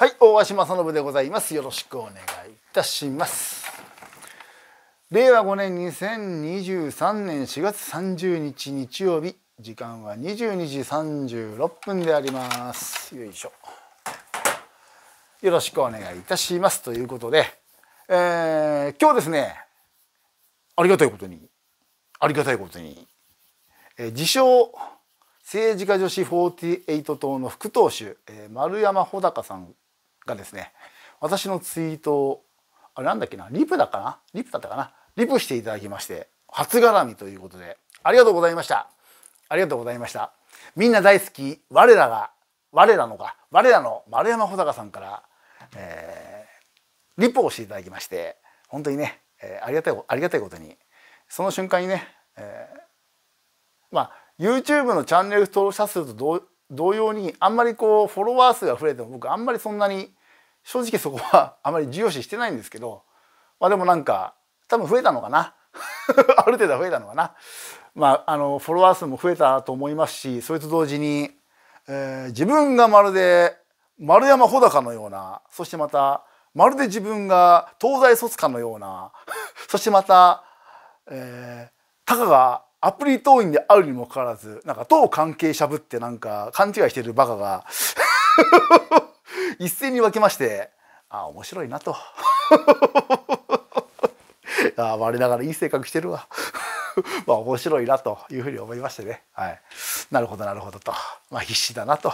はい大橋正信でございますよろしくお願いいたします令和5年2023年4月30日日曜日時間は22時36分でありますよいしょよろしくお願いいたしますということで、えー、今日ですねありがたいことにありがたいことに、えー、自称政治家女子48党の副党首、えー、丸山穂高さんがですね私のツイートをあれなんだっけなリプだかなリプだったかなリプしていただきまして初絡みということでありがとうございましたありがとうございましたみんな大好き我らが我らのか我らの丸山穂高さんから、えー、リプをしていただきまして本当にね、えー、ありがたいありがたいことにその瞬間にね、えー、まあ YouTube のチャンネル登録者数と同様にあんまりこうフォロワー数が増えても僕あんまりそんなに正直そこは あまり重要視してないんですけど、まあでもなんか、多分増えたのかな。ある程度は増えたのかな。まあ、あの、フォロワー数も増えたと思いますし、それと同時に、えー、自分がまるで丸山穂高のような、そしてまた、まるで自分が東大卒家のような、そしてまた、えー、たかがアプリ党員であるにもかかわらず、なんか党関係者ぶってなんか勘違いしてるバカが 一斉に分けましてあ面白いなと あ我ながらいい性格してるわ まあ面白いなというふうに思いましてね、はい、なるほどなるほどと、まあ、必死だなと、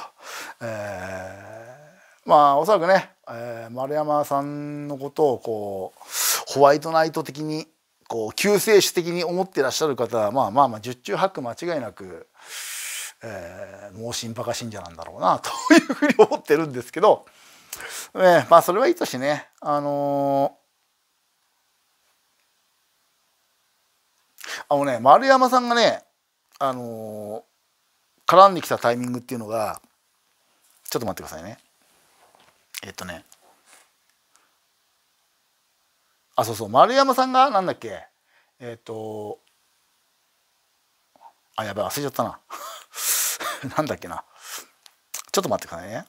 えー、まあおそらくね、えー、丸山さんのことをこうホワイトナイト的にこう救世主的に思ってらっしゃる方はまあまあまあ十中八九間違いなくえー、盲信バカ信者なんだろうな というふうに思ってるんですけど、えー、まあそれはいいとしてねあのー、あのね丸山さんがねあのー、絡んできたタイミングっていうのがちょっと待ってくださいねえっとねあそうそう丸山さんがなんだっけえっ、とあやばい忘れちゃったな なんだっけな。ちょっと待ってくださいね。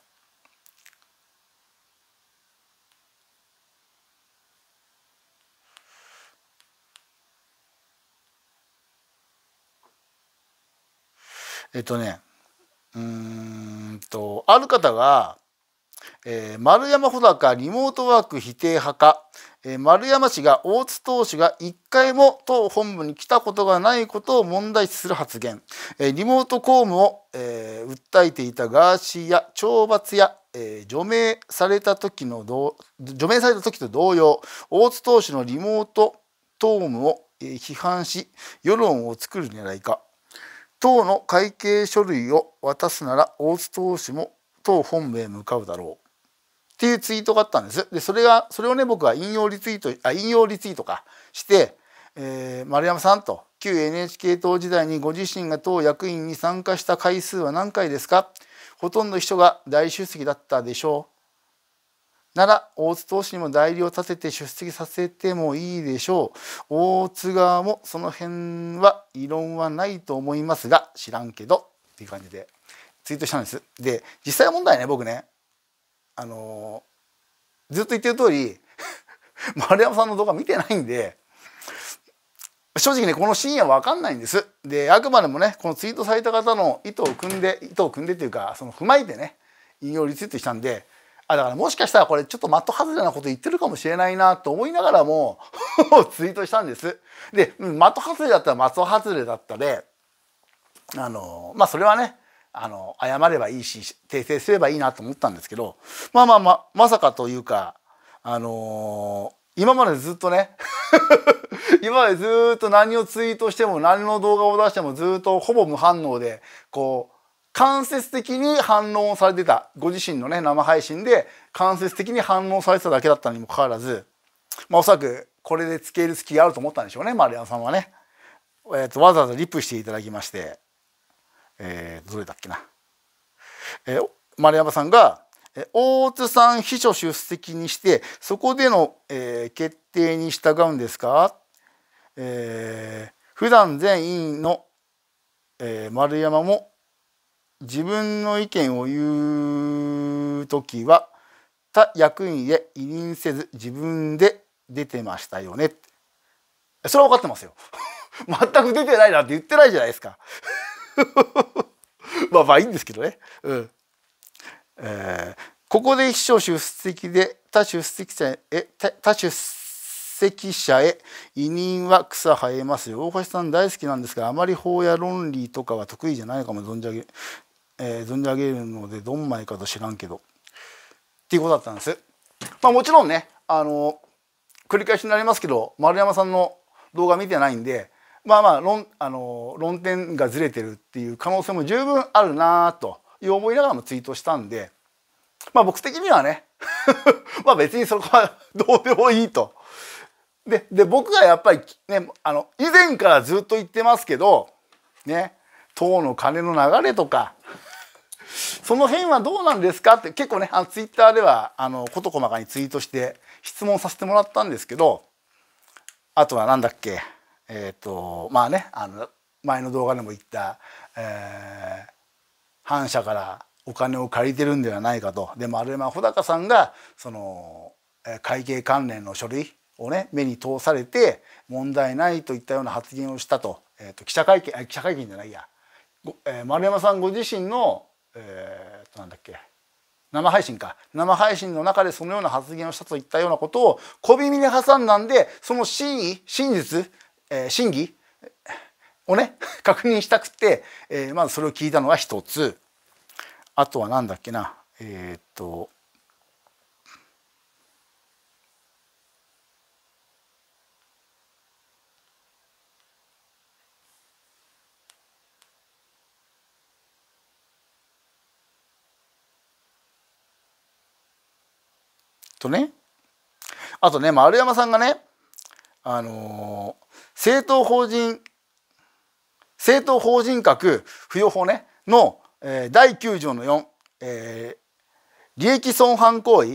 えっとね、うんと、ある方が、えー、丸山穂高リモートワーク否定派か、えー、丸山氏が大津投手が1回も党本部に来たことがないことを問題視する発言、えー、リモート公務を、えー、訴えていたガーシーや懲罰や、えー、除名された時の除名された時と同様大津投手のリモート党務を、えー、批判し世論を作る狙いか党の会計書類を渡すなら大津投手もと本部へ向かうだろうっていうツイートがあったんです。で、それが、それをね、僕は引用リツイート、あ、引用リツイートか、して、えー、丸山さんと、旧 NHK 党時代にご自身が党役員に参加した回数は何回ですかほとんど秘書が大出席だったでしょう。なら、大津党首にも代理を立てて出席させてもいいでしょう。大津側もその辺は異論はないと思いますが、知らんけど、っていう感じで。ツイートしたんです。で実際問題ね僕ねあのー、ずっと言ってる通り 丸山さんの動画見てないんで正直ねこの深夜分かんないんですであくまでもねこのツイートされた方の意図を組んで意図を組んでっていうかその踏まえてね引用リツイートしたんであだからもしかしたらこれちょっと的外れなこと言ってるかもしれないなと思いながらも ツイートしたんですで的外れだったら的外れだったであのまあそれはねあの謝ればいいし訂正すればいいなと思ったんですけどまあまあまあまさかというかあのー、今までずっとね 今までずっと何をツイートしても何の動画を出してもずっとほぼ無反応でこう間接的に反応されてたご自身のね生配信で間接的に反応されてただけだったにもかかわらずまあおそらくこれでつける隙があると思ったんでしょうね丸山さんはね、えーとわざわざリップしていただきまして。えー、どれだっけな、えー、丸山さんが大津さん秘書出席にしてそこでの、えー、決定に従うんですか、えー、普段全委員の、えー、丸山も自分の意見を言う時は他役員へ委任せず自分で出てましたよねそれは分かってますよ 全く出てないなんて言ってないじゃないですか まあまあいいんですけどね。うんえー、ここで秘書出席で他出席者へ他出席者へ委任は草生えますよ大橋さん大好きなんですがあまり法や論理とかは得意じゃないかも存じ上げ,、えー、存じ上げるのでどんまいかと知らんけどっていうことだったんです。まあ、もちろんねあの繰り返しになりますけど丸山さんの動画見てないんでまあまあ論あの論点がずれてるっていう可能性も十分あるなという思いながらもツイートしたんでまあ僕的にはね まあ別にそこはどうでもいいと。でで僕がやっぱりねあの以前からずっと言ってますけどね党の金の流れとか その辺はどうなんですかって結構ねあのツイッターではあの事細かにツイートして質問させてもらったんですけどあとは何だっけえっ、ー、とまあねあの前の動画でも言った、えー、反社からお金を借りてるんではないかとで丸山穂高さんがその会計関連の書類をね目に通されて問題ないといったような発言をしたと,、えーと、記者会見記者会見じゃないや、えー、丸山さんご自身の、えー、となんだっけ生配信か生配信の中でそのような発言をしたといったようなことを小耳に挟んだんでその真意真実えー、真偽をね 確認したくて、えー、まずそれを聞いたのが一つあとは何だっけなえー、っととねあとね丸山さんがねあのー政党法人政党法人格付与法ねの、えー、第9条の4、えー、利益損犯行為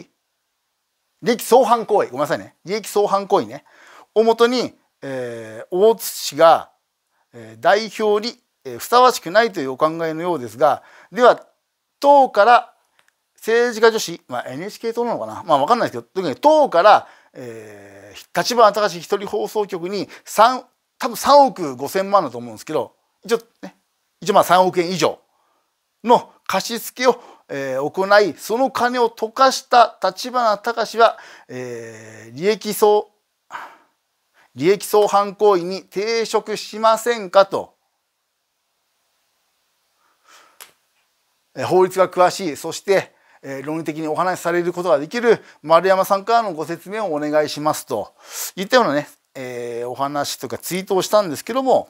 利益相反行為ごめんなさいね利益相反行為ねをもとに、えー、大津氏が、えー、代表に、えふさわしくないというお考えのようですがでは党から政治家女子、まあ、NHK 党なのかなまあ分かんないですけど特に党からえ立花隆一人放送局に3多分3億5,000万だと思うんですけど一応ね一応まあ3億円以上の貸付を、えー、行いその金を溶かした立花隆は、えー、利益相利益相反行為に抵触しませんかと。法律が詳しいそしてえ論理的にお話しされることができる丸山さんからのご説明をお願いしますといったようなね、えー、お話とかツイートをしたんですけども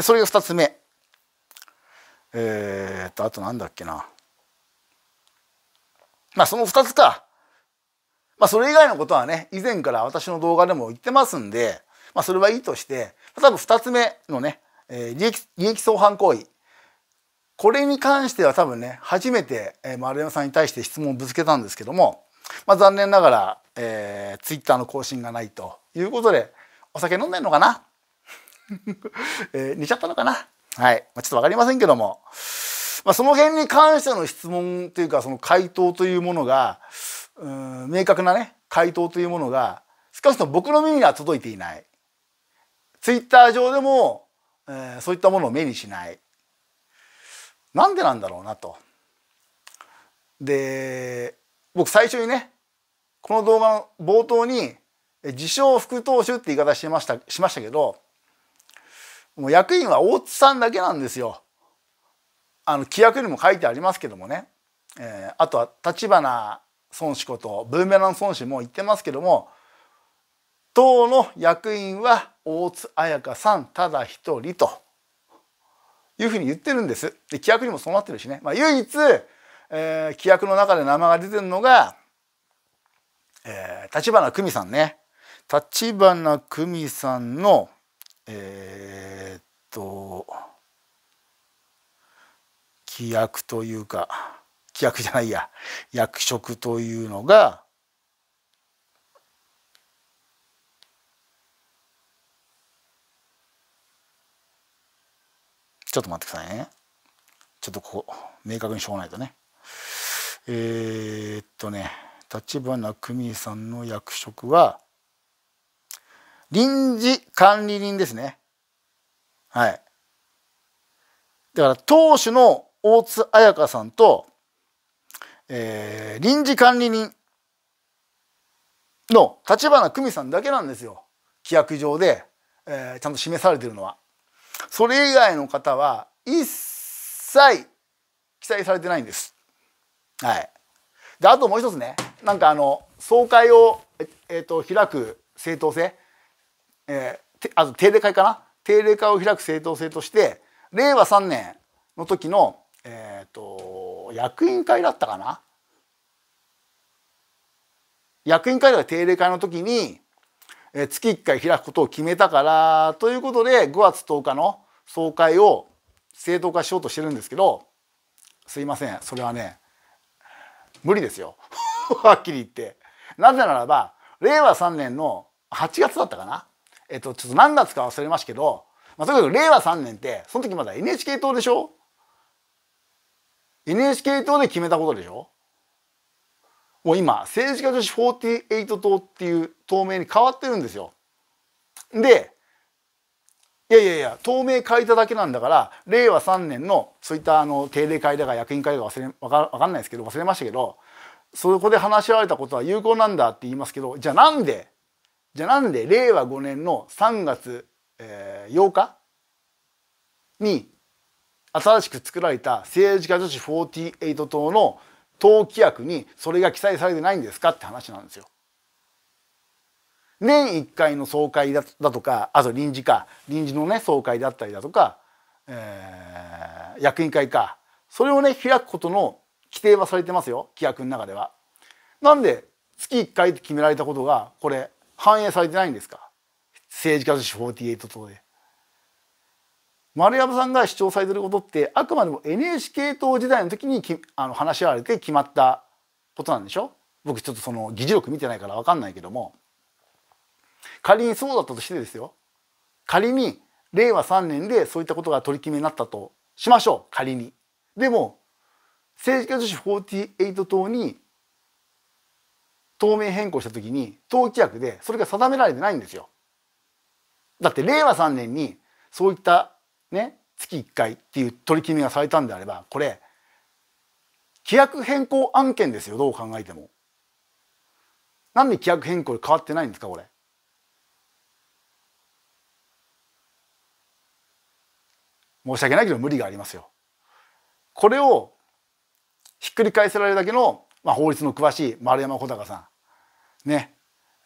それが2つ目えー、っとあとなんだっけなまあその2つかまあそれ以外のことはね以前から私の動画でも言ってますんでまあそれはいいとして多分2つ目のね、え利益利益相反行為これに関しては多分ね初めて、え丸山さんに対して質問をぶつけたんですけども、まあ、残念ながら、えー、ツイッターの更新がないということでお酒飲んでんのかな、えー、寝ちゃったのかなはい、まあ、ちょっと分かりませんけども、まあ、その辺に関しての質問というかその回答というものがうん明確なね回答というものが少しと僕の耳には届いていない。ツイッター上でも、えー、そういったものを目にしない。なんでなんだろうなと。で僕最初にねこの動画の冒頭に自称副投手って言い方しましたしましたけどもう役員は大津さんだけなんですよ。あの規約にも書いてありますけどもね、えー、あとは立花孫子ことブーメラン孫子も言ってますけども党の役員は大津彩香さんただ一人というふうに言ってるんです。で規約にもそうなってるしね、まあ、唯一、えー、規約の中で名前が出てるのが、えー、花久美さんね立花久美さんのえー、っと規約というか規約じゃないや役職というのがちょっと待ってくださいね。ちょっとここ、明確にしょうがないとね。えー、っとね、立花久美さんの役職は、臨時管理人ですね。はい。だから、当主の大津彩香さんと、えー、臨時管理人の立花久美さんだけなんですよ。規約上で、えー、ちゃんと示されてるのは。それ以外の方は一切記載されてないんです。はい、であともう一つねなんかあの総会を、ええーと、開く正当性、えー、あと定例会かな定例会を開く正当性として令和3年の時の、えーと、と役員会だったかな役員会とか定例会の時にえ月1回開くことを決めたからということで5月10日の総会を正当化しようとしてるんですけどすいませんそれはね無理ですよ はっきり言ってなぜならば令和3年の8月だったかなえっとちょっと何月か忘れましたけど、まあ、とにかく令和3年ってその時まだ NHK 党でしょ NHK 党で決めたことでしょもう今政治家女子48党っていう党名に変わってるんですよ。でいやいやいや透明変えただけなんだから令和3年のツイッターの定例会だか役員会だか忘れ分か分かんないですけど忘れましたけどそこで話し合われたことは有効なんだって言いますけどじゃあなんでじゃあなんで令和5年の3月、えー、8日に新しく作られた政治家女子48党の党規約にそれが記載されてないんですかって話なんですよ。年1回の総会だとかあと臨時か臨時のね総会だったりだとか、えー、役員会かそれをね開くことの規定はされてますよ規約の中では。なんで月1回って決められたことがこれ反映されてないんですか政治家女子48とで。丸山さんが主張されてることってあくまでも NHK 党時代の時にきあの話し合われて決まったことなんでしょ僕ちょっとその議事録見てないから分かんないけども仮にそうだったとしてですよ仮に令和3年でそういったことが取り決めになったとしましょう仮に。でも政治家女子48党に党名変更した時に党規約でそれが定められてないんですよ。だって令和3年にそういったね月1回っていう取り決めがされたんであればこれ規約変更案件ですよどう考えても。なんで規約変更で変わってないんですかこれ。申し訳ないけど無理がありますよ。これをひっくり返せられるだけの、まあ、法律の詳しい丸山穂高さんね、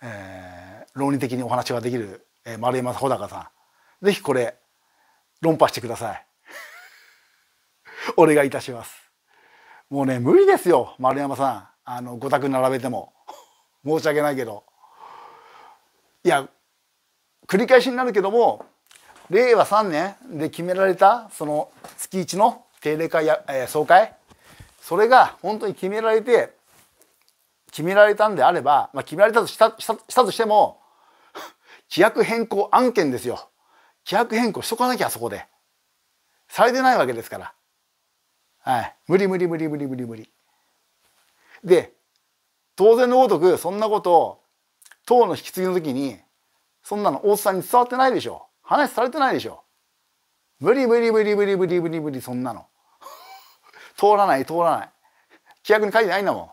えー、論理的にお話ができる、えー、丸山穂高さん是非これ論破してください。お願いいたします。もうね、無理ですよ、丸山さん。あの、ご択並べても。申し訳ないけど。いや、繰り返しになるけども、令和3年で決められた、その月1の定例会や、えー、総会、それが本当に決められて、決められたんであれば、まあ、決められたとしたしたしたとしても、規約変更案件ですよ。規約変更しとかなきゃそこでされてないわけですからはい無理無理無理無理無理無理で当然のごとくそんなことを党の引き継ぎの時にそんなの大津さんに伝わってないでしょ話されてないでしょ無理無理無理無理無理無理無理そんなの 通らない通らない規約に書いてないんだもん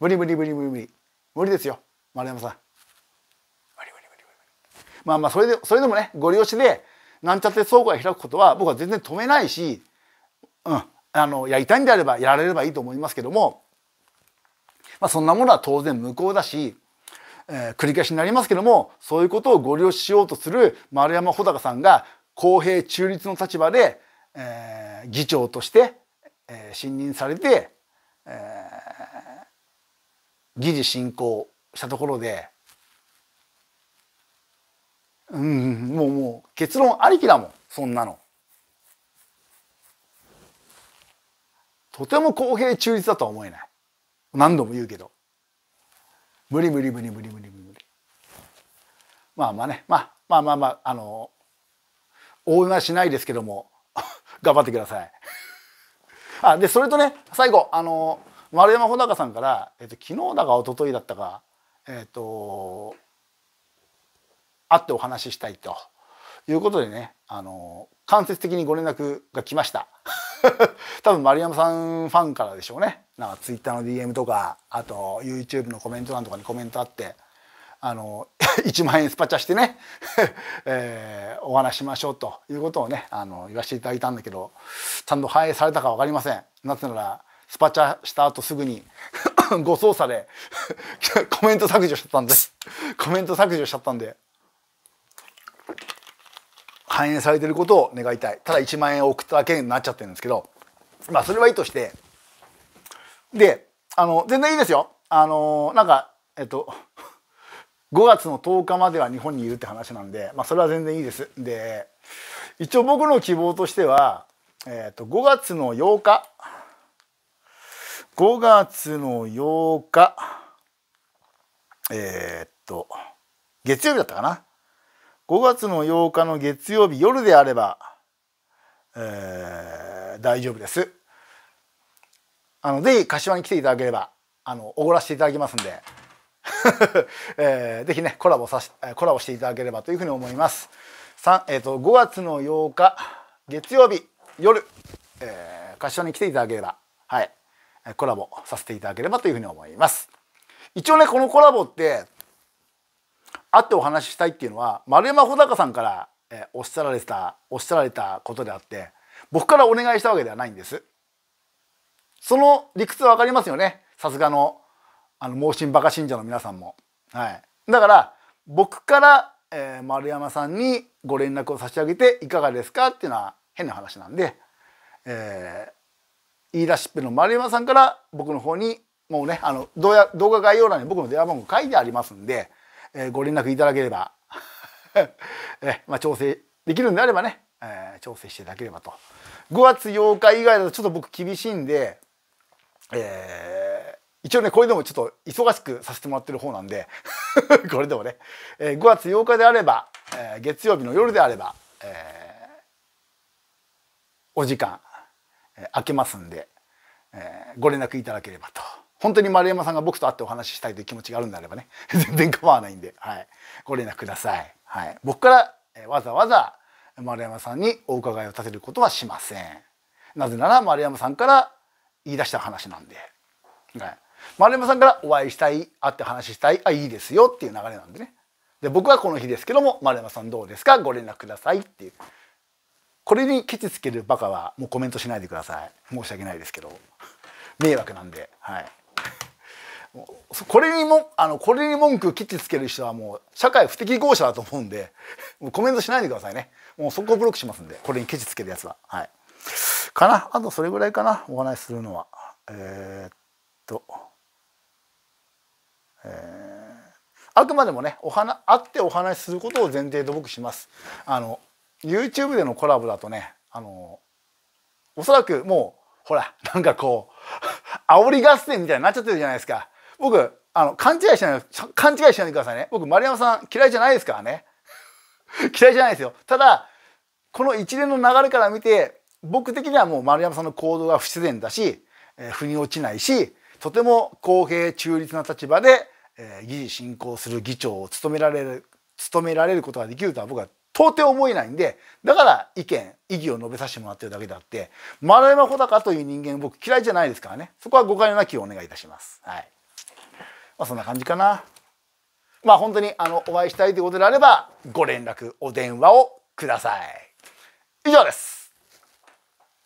無理無理無理無理無理無理ですよ丸山さんまあまあそれでそれでもねご利用しでなんちゃって倉庫が開くことは僕は全然止めないし、うん、あのやりたいんであればやられればいいと思いますけども、まあ、そんなものは当然無効だし、えー、繰り返しになりますけどもそういうことをご利用しようとする丸山穂高さんが公平中立の立場で、えー、議長として、えー、信任されて、えー、議事進行したところでうんもうもう結論ありきだもんそんなの。とても公平中立だとは思えない何度も言うけど無理無理無理無理無理無理無理まあまあね、まあ、まあまあまああの応援はしないですけども 頑張ってください あでそれとね最後あの丸山穂高さんから、えっと、昨日だか一昨日だったかえっと会ってお話ししたいということでねあの間接的にご連絡が来ました 多分丸山さんファンからでしょうねなんか Twitter の DM とかあと YouTube のコメント欄とかにコメントあってあの1 万円スパチャしてね えー、お話しましょうということをねあの言わせていただいたんだけどちゃんと反映されたか分かりません。なぜならスパチャした後すぐにご操作でコメント削除しちゃったんです。コメント削除しちゃったんで反映されてることを願いたいただ1万円を送っただけになっちゃってるんですけどまあそれはいいとしてであの全然いいですよあのなんかえっと5 月の10日までは日本にいるって話なんで、まあ、それは全然いいです。で一応僕の希望としては、えっと5月の8日5月の8日えー、っと月曜日だったかな5月の8日の月曜日夜であれば、えー、大丈夫です。あの、ぜひ柏に来ていただければ、あの、おごらせていただきますんで、えー、ぜひね、コラボさし、コラボしていただければというふうに思います。えっ、ー、と、5月の8日、月曜日、夜、えー、柏に来ていただければ、はい、コラボさせていただければというふうに思います。一応ね、このコラボって、会ってお話ししたいっていうのは丸山穂高さんから、えおっしゃられたおっしゃられたことであって僕からお願いしたわけではないんです。その理屈は分かりますよねさすがのあの盲信バカ信者の皆さんも。はい、だから僕から、えー、丸山さんにご連絡を差し上げていかがですかっていうのは変な話なんで、えー、言い出しっぺの丸山さんから僕の方にもうねあの動画概要欄に僕の電話番号書いてありますんで。えご連絡いただければ えまあ、調整できるんであればね、え調整していただければと5月8日以外だとちょっと僕厳しいんで、えー、一応ねこれでもちょっと忙しくさせてもらってる方なんで これでもね、えー、5月8日であれば、えー、月曜日の夜であれば、えー、お時間、えー、空けますんで、えー、ご連絡いただければと。本当に丸山さんが僕と会ってお話ししたいという気持ちがあるんであればね 全然構わないんで、はい、ご連絡ください、はい、僕からわざわざ丸山さんにお伺いを立てることはしませんなぜなら丸山さんから言い出した話なんで、はい、丸山さんからお会いしたい会って話したいあいいですよっていう流れなんでねで僕はこの日ですけども丸山さんどうですかご連絡くださいっていうこれにケチつけるバカはもうコメントしないでください申し訳ないですけど迷惑なんではい。これにもあのこれに文句切ってつける人はもう社会不適合者だと思うんでもうコメントしないでくださいねもうそこをブロックしますんでこれにケチつけるやつははいかなあとそれぐらいかなお話しするのはえー、っとえー、あくまでもねお花会ってお話しすることを前提と僕しますあの YouTube でのコラボだとねあのおそらくもうほらなんかこう煽り合戦みたいになっちゃってるじゃないですか僕あの勘違いしない勘違いしないでくださいね僕丸山さん嫌いじゃないですからね 嫌いじゃないですよただこの一連の流れから見て僕的にはもう丸山さんの行動が不自然だし、えー、腑に落ちないしとても公平中立な立場で、えー、議事進行する議長を務められる務められることができるとは僕は到底思えないんでだから意見意義を述べさせてもらってるだけであって丸山穂高という人間僕嫌いじゃないですからねそこは誤解のなきをお願いいたします。はいまあそんな感じかなまあ本当にあのお会いしたいということであればご連絡お電話をください以上です